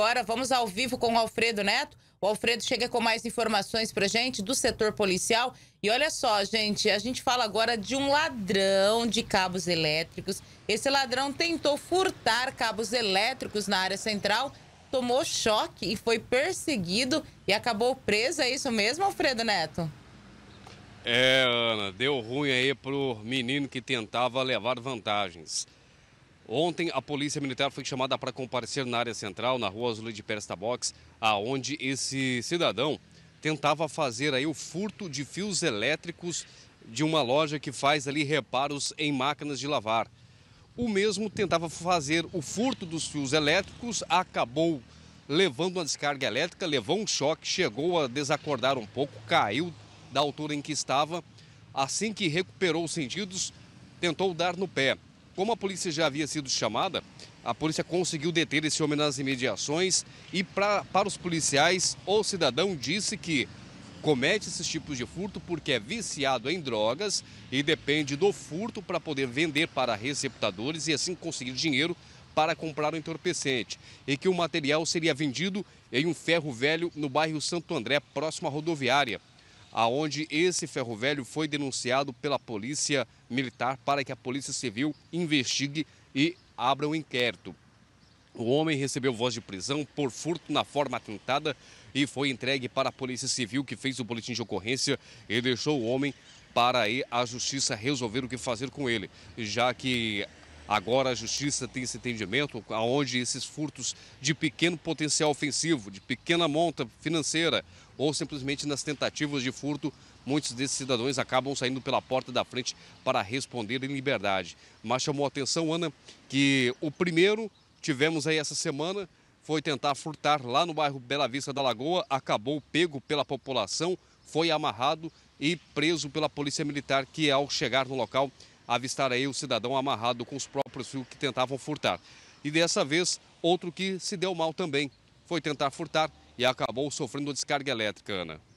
Agora vamos ao vivo com o Alfredo Neto. O Alfredo chega com mais informações para gente do setor policial. E olha só, gente, a gente fala agora de um ladrão de cabos elétricos. Esse ladrão tentou furtar cabos elétricos na área central, tomou choque e foi perseguido e acabou preso. É isso mesmo, Alfredo Neto? É, Ana, deu ruim aí pro menino que tentava levar vantagens. Ontem, a Polícia Militar foi chamada para comparecer na área central, na rua Azul de Persta Box, aonde esse cidadão tentava fazer aí o furto de fios elétricos de uma loja que faz ali reparos em máquinas de lavar. O mesmo tentava fazer o furto dos fios elétricos, acabou levando uma descarga elétrica, levou um choque, chegou a desacordar um pouco, caiu da altura em que estava. Assim que recuperou os sentidos, tentou dar no pé. Como a polícia já havia sido chamada, a polícia conseguiu deter esse homem nas imediações e pra, para os policiais, o cidadão disse que comete esses tipos de furto porque é viciado em drogas e depende do furto para poder vender para receptadores e assim conseguir dinheiro para comprar o um entorpecente e que o material seria vendido em um ferro velho no bairro Santo André, próximo à rodoviária, aonde esse ferro velho foi denunciado pela polícia Militar para que a Polícia Civil investigue e abra um inquérito. O homem recebeu voz de prisão por furto na forma atentada e foi entregue para a Polícia Civil, que fez o boletim de ocorrência e deixou o homem para aí a Justiça resolver o que fazer com ele, já que Agora a justiça tem esse entendimento aonde esses furtos de pequeno potencial ofensivo, de pequena monta financeira ou simplesmente nas tentativas de furto, muitos desses cidadãos acabam saindo pela porta da frente para responder em liberdade. Mas chamou a atenção, Ana, que o primeiro tivemos aí essa semana foi tentar furtar lá no bairro Bela Vista da Lagoa, acabou pego pela população, foi amarrado e preso pela polícia militar, que é ao chegar no local avistaram aí o cidadão amarrado com os próprios fios que tentavam furtar. E dessa vez, outro que se deu mal também, foi tentar furtar, e acabou sofrendo uma descarga elétrica, Ana.